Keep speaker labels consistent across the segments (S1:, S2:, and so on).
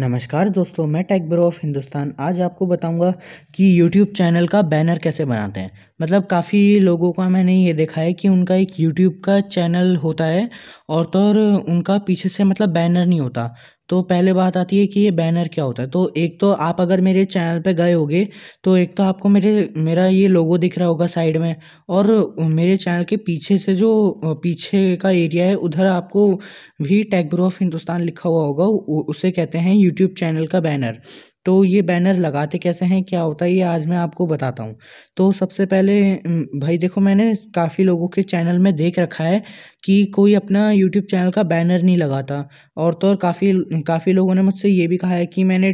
S1: नमस्कार दोस्तों मैं टेक ब्रो ऑफ हिंदुस्तान आज आपको बताऊंगा कि यूट्यूब चैनल का बैनर कैसे बनाते हैं मतलब काफ़ी लोगों का मैंने ये देखा है कि उनका एक यूट्यूब का चैनल होता है और तो और उनका पीछे से मतलब बैनर नहीं होता तो पहले बात आती है कि ये बैनर क्या होता है तो एक तो आप अगर मेरे चैनल पे गए होगे तो एक तो आपको मेरे मेरा ये लोगो दिख रहा होगा साइड में और मेरे चैनल के पीछे से जो पीछे का एरिया है उधर आपको भी टैग ब्रो ऑफ हिंदुस्तान लिखा हुआ होगा उसे कहते हैं यूट्यूब चैनल का बैनर तो ये बैनर लगाते कैसे हैं क्या होता है ये आज मैं आपको बताता हूँ तो सबसे पहले भाई देखो मैंने काफ़ी लोगों के चैनल में देख रखा है कि कोई अपना यूट्यूब चैनल का बैनर नहीं लगाता और तो और काफ़ी काफ़ी लोगों ने मुझसे ये भी कहा है कि मैंने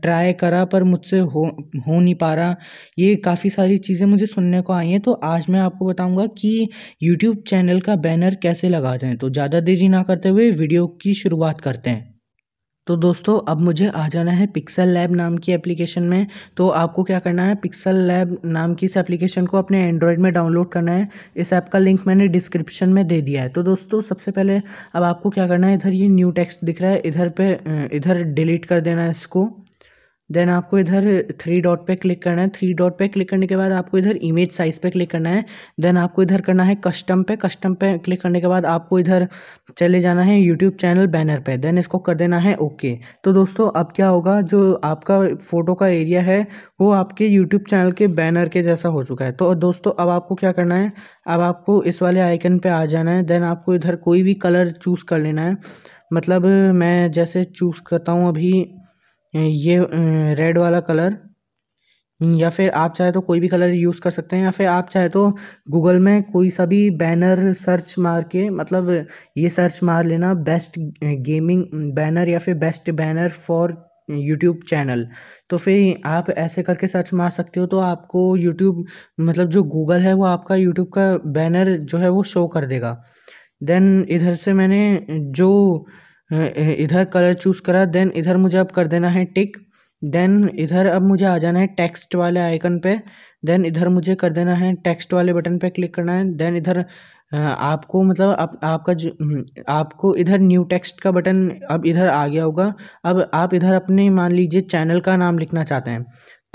S1: ट्राई करा पर मुझसे हो हो नहीं पा रहा ये काफ़ी सारी चीज़ें मुझे सुनने को आई हैं तो आज मैं आपको बताऊँगा कि यूट्यूब चैनल का बैनर कैसे लगाते हैं तो ज़्यादा देरी ना करते हुए वीडियो की शुरुआत करते हैं तो दोस्तों अब मुझे आ जाना है पिक्सल लैब नाम की एप्लीकेशन में तो आपको क्या करना है पिक्सल लैब नाम की इस एप्लीकेशन को अपने एंड्रॉयड में डाउनलोड करना है इस ऐप का लिंक मैंने डिस्क्रिप्शन में दे दिया है तो दोस्तों सबसे पहले अब आपको क्या करना है इधर ये न्यू टेक्स्ट दिख रहा है इधर पे इधर डिलीट कर देना है इसको देन आपको इधर थ्री डॉट पे क्लिक करना है थ्री डॉट पे क्लिक करने के बाद आपको इधर इमेज साइज़ पे क्लिक करना है देन आपको इधर करना है कस्टम पे कस्टम पे क्लिक करने के बाद आपको इधर चले जाना है यूट्यूब चैनल बैनर पे देन इसको कर देना है ओके तो दोस्तों अब क्या होगा जो आपका फ़ोटो का एरिया है वो आपके यूट्यूब चैनल के बैनर के जैसा हो चुका है तो दोस्तों अब आपको क्या करना है अब आपको इस वाले आइकन पर आ जाना है देन आपको इधर कोई भी कलर चूज़ कर लेना है मतलब मैं जैसे चूज़ करता हूँ अभी ये रेड वाला कलर या फिर आप चाहे तो कोई भी कलर यूज़ कर सकते हैं या फिर आप चाहे तो गूगल में कोई सा भी बैनर सर्च मार के मतलब ये सर्च मार लेना बेस्ट गेमिंग बैनर या फिर best banner for YouTube channel तो फिर आप ऐसे करके सर्च मार सकते हो तो आपको यूट्यूब मतलब जो गूगल है वो आपका यूट्यूब का बैनर जो है वो शो कर देगा देन इधर से मैंने जो इधर कलर चूज़ करा देन इधर मुझे अब कर देना है टिक देन इधर अब मुझे आ जाना है टेक्स्ट वाले आइकन पे देन इधर मुझे कर देना है टेक्स्ट वाले बटन पे क्लिक करना है देन इधर आपको मतलब आप, आपका जो हम्म, आपको इधर न्यू टेक्स्ट का बटन अब इधर आ गया होगा अब आप इधर अपने मान लीजिए चैनल का नाम लिखना चाहते हैं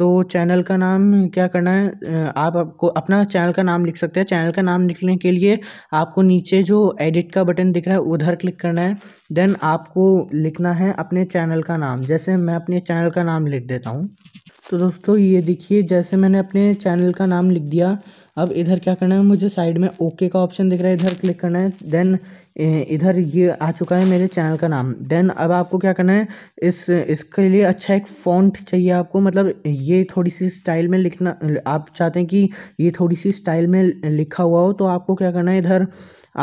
S1: तो चैनल का नाम क्या करना है आप आपको अपना चैनल का नाम लिख सकते हैं चैनल का नाम लिखने के लिए आपको नीचे जो एडिट का बटन दिख रहा है उधर क्लिक करना है देन आपको लिखना है अपने चैनल का नाम जैसे मैं अपने चैनल का नाम लिख देता हूँ तो दोस्तों ये देखिए जैसे मैंने अपने चैनल का नाम लिख दिया अब इधर क्या करना है मुझे साइड में ओके का ऑप्शन दिख रहा है इधर क्लिक करना है देन इधर ये आ चुका है मेरे चैनल का नाम देन अब आपको क्या करना है इस इसके लिए अच्छा एक फॉन्ट चाहिए आपको मतलब ये थोड़ी सी स्टाइल में लिखना आप चाहते हैं कि ये थोड़ी सी स्टाइल में लिखा हुआ हो तो आपको क्या करना है इधर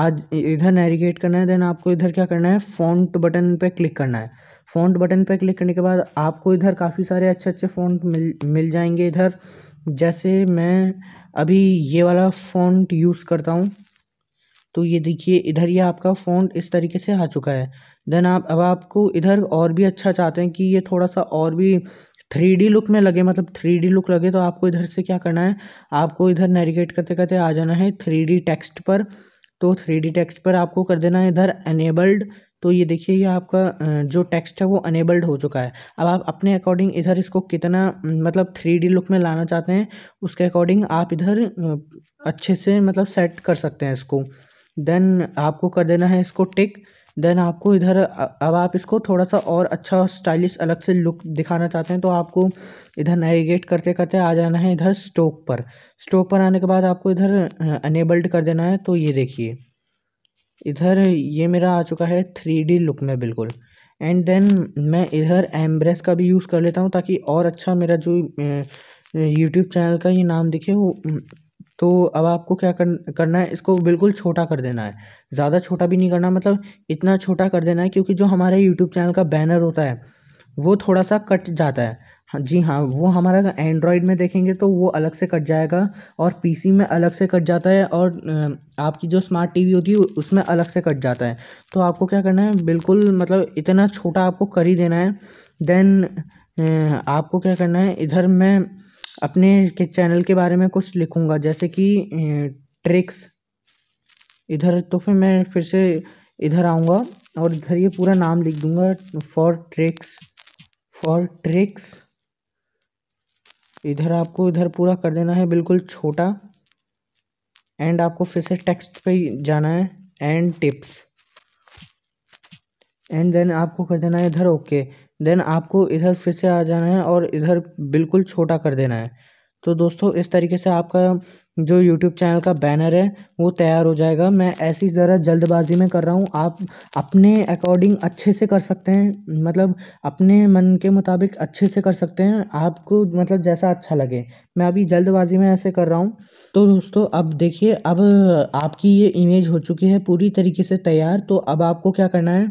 S1: आज इधर नेविगेट करना है देन आपको इधर क्या करना है फॉन्ट बटन पर क्लिक करना है फॉन्ट बटन पर क्लिक करने के बाद आपको इधर काफ़ी सारे अच्छे अच्छे फॉन्ट मिल मिल जाएंगे इधर जैसे मैं अभी ये वाला फ़ॉन्ट यूज़ करता हूँ तो ये देखिए इधर ये आपका फ़ॉन्ट इस तरीके से आ चुका है देन आप अब आपको इधर और भी अच्छा चाहते हैं कि ये थोड़ा सा और भी थ्री डी लुक में लगे मतलब थ्री डी लुक लगे तो आपको इधर से क्या करना है आपको इधर नेविगेट करते करते आ जाना है थ्री डी टेक्स्ट पर तो थ्री डी टेक्स्ट पर आपको कर देना है इधर एनेबल्ड तो ये देखिए ये आपका जो टेक्स्ट है वो अनेबल्ड हो चुका है अब आप अपने अकॉर्डिंग इधर इसको कितना मतलब थ्री डी लुक में लाना चाहते हैं उसके अकॉर्डिंग आप इधर अच्छे से मतलब सेट कर सकते हैं इसको देन आपको कर देना है इसको टिक देन आपको इधर अब आप इसको थोड़ा सा और अच्छा स्टाइलिश अलग से लुक दिखाना चाहते हैं तो आपको इधर नेविगेट करते करते आ जाना है इधर स्टोक पर स्टोक पर आने के बाद आपको इधर अनेबल्ड कर देना है तो ये देखिए इधर ये मेरा आ चुका है थ्री डी लुक में बिल्कुल एंड देन मैं इधर एम्ब्रेस का भी यूज़ कर लेता हूँ ताकि और अच्छा मेरा जो यूट्यूब चैनल का ये नाम दिखे वो तो अब आपको क्या कर, करना है इसको बिल्कुल छोटा कर देना है ज़्यादा छोटा भी नहीं करना मतलब इतना छोटा कर देना है क्योंकि जो हमारे यूट्यूब चैनल का बैनर होता है वो थोड़ा सा कट जाता है हाँ, जी हाँ वो हमारा एंड्रॉयड में देखेंगे तो वो अलग से कट जाएगा और पीसी में अलग से कट जाता है और आपकी जो स्मार्ट टीवी होती है उसमें अलग से कट जाता है तो आपको क्या करना है बिल्कुल मतलब इतना छोटा आपको कर ही देना है देन आपको क्या करना है इधर मैं अपने के चैनल के बारे में कुछ लिखूँगा जैसे कि ट्रिक्स इधर तो फिर मैं फिर से इधर आऊँगा और इधर ये पूरा नाम लिख दूँगा फॉर ट्रिक्स फॉर ट्रिक्स इधर आपको इधर पूरा कर देना है बिल्कुल छोटा एंड आपको फिर से टेक्स्ट पे जाना है एंड टिप्स एंड देन आपको कर देना है इधर ओके देन आपको इधर फिर से आ जाना है और इधर बिल्कुल छोटा कर देना है तो दोस्तों इस तरीके से आपका जो यूट्यूब चैनल का बैनर है वो तैयार हो जाएगा मैं ऐसी ज़रा जल्दबाजी में कर रहा हूँ आप अपने अकॉर्डिंग अच्छे से कर सकते हैं मतलब अपने मन के मुताबिक अच्छे से कर सकते हैं आपको मतलब जैसा अच्छा लगे मैं अभी जल्दबाजी में ऐसे कर रहा हूँ तो दोस्तों अब देखिए अब आपकी ये इमेज हो चुकी है पूरी तरीके से तैयार तो अब आपको क्या करना है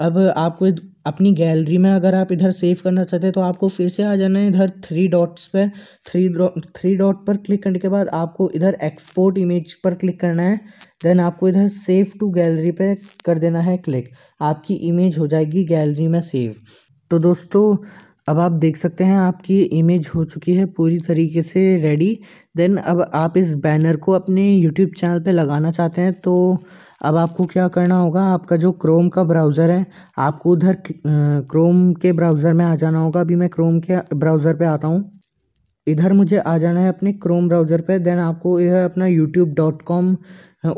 S1: अब आपको अपनी गैलरी में अगर आप इधर सेव करना चाहते हैं तो आपको फिर से आ जाना है इधर थ्री डॉट्स पर थ्री थ्री डॉट पर क्लिक करने के बाद आपको इधर एक्सपोर्ट इमेज पर क्लिक करना है देन आपको इधर सेव टू गैलरी पर कर देना है क्लिक आपकी इमेज हो जाएगी गैलरी में सेव तो दोस्तों अब आप देख सकते हैं आपकी इमेज हो चुकी है पूरी तरीके से रेडी देन अब आप इस बैनर को अपने यूट्यूब चैनल पर लगाना चाहते हैं तो अब आपको क्या करना होगा आपका जो क्रोम का ब्राउज़र है आपको उधर क्रोम के ब्राउज़र में आ जाना होगा अभी मैं क्रोम के ब्राउज़र पे आता हूँ इधर मुझे आ जाना है अपने क्रोम ब्राउज़र पे देन आपको इधर अपना यूट्यूब डॉट कॉम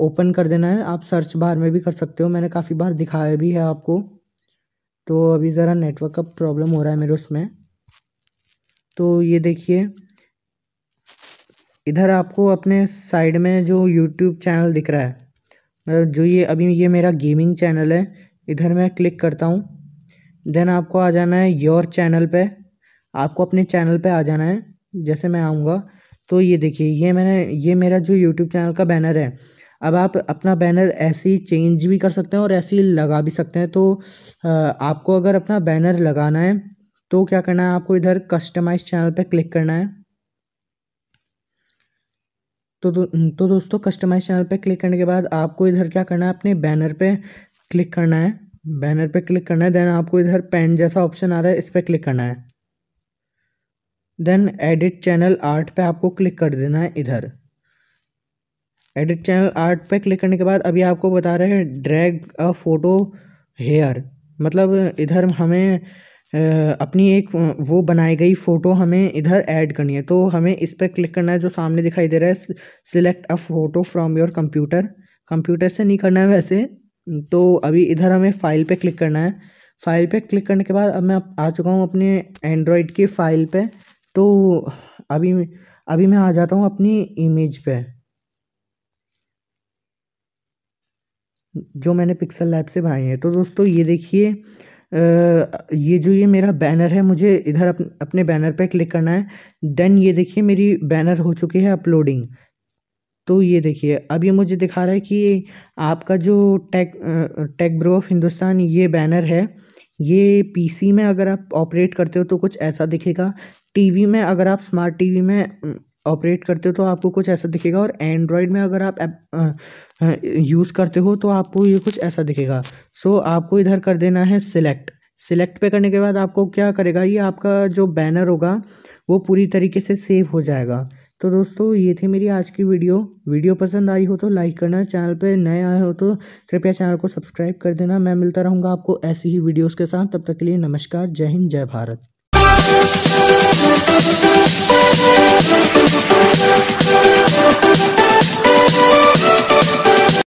S1: ओपन कर देना है आप सर्च बार में भी कर सकते हो मैंने काफ़ी बार दिखाया भी है आपको तो अभी ज़रा नेटवर्क का प्रॉब्लम हो रहा है मेरे उसमें तो ये देखिए इधर आपको अपने साइड में जो यूट्यूब चैनल दिख रहा है मतलब जो ये अभी ये मेरा गेमिंग चैनल है इधर मैं क्लिक करता हूँ देन आपको आ जाना है योर चैनल पे आपको अपने चैनल पे आ जाना है जैसे मैं आऊँगा तो ये देखिए ये मैंने ये मेरा जो यूट्यूब चैनल का बैनर है अब आप अपना बैनर ऐसे ही चेंज भी कर सकते हैं और ऐसे ही लगा भी सकते हैं तो आपको अगर अपना बैनर लगाना है तो क्या करना है आपको इधर कस्टमाइज चैनल पर क्लिक करना है तो दो, हम्म, तो दोस्तों कस्टमाइज चैनल पर क्लिक करने के बाद आपको इधर क्या करना है अपने बैनर पर क्लिक करना है बैनर पर क्लिक करना है देन आपको इधर पेन जैसा ऑप्शन आ रहा है इस पर क्लिक करना है देन एडिट चैनल आर्ट पे आपको क्लिक कर देना है इधर एडिट चैनल आर्ट पे क्लिक करने के बाद अभी आपको बता रहे हैं ड्रैग अ फोटो हेयर मतलब इधर हमें अपनी एक वो बनाई गई फ़ोटो हमें इधर ऐड करनी है तो हमें इस पर क्लिक करना है जो सामने दिखाई दे रहा है select a photo from your computer computer से नहीं करना है वैसे तो अभी इधर हमें फ़ाइल पे क्लिक करना है फ़ाइल पे क्लिक करने के बाद अब मैं आ चुका हूँ अपने एंड्रॉयड की फ़ाइल पे तो अभी अभी मैं आ जाता हूँ अपनी इमेज पे जो मैंने पिक्सल लैब से बनाई है तो दोस्तों ये देखिए ये जो ये मेरा बैनर है मुझे इधर अपने बैनर पे क्लिक करना है देन ये देखिए मेरी बैनर हो चुकी है अपलोडिंग तो ये देखिए अब ये मुझे दिखा रहा है कि आपका जो tech tech bro of Hindustan ये बैनर है ये पीसी में अगर आप ऑपरेट करते हो तो कुछ ऐसा दिखेगा टीवी में अगर आप स्मार्ट टीवी में ऑपरेट करते हो तो आपको कुछ ऐसा दिखेगा और एंड्रॉयड में अगर आप यूज़ करते हो तो आपको ये कुछ ऐसा दिखेगा सो so, आपको इधर कर देना है सिलेक्ट सिलेक्ट पे करने के बाद आपको क्या करेगा ये आपका जो बैनर होगा वो पूरी तरीके से सेव हो जाएगा तो दोस्तों ये थी मेरी आज की वीडियो वीडियो पसंद आई हो तो लाइक करना चैनल पे नए आए हो तो कृपया चैनल को सब्सक्राइब कर देना मैं मिलता रहूँगा आपको ऐसी ही वीडियोस के साथ तब तक के लिए नमस्कार जय हिंद जय भारत Thank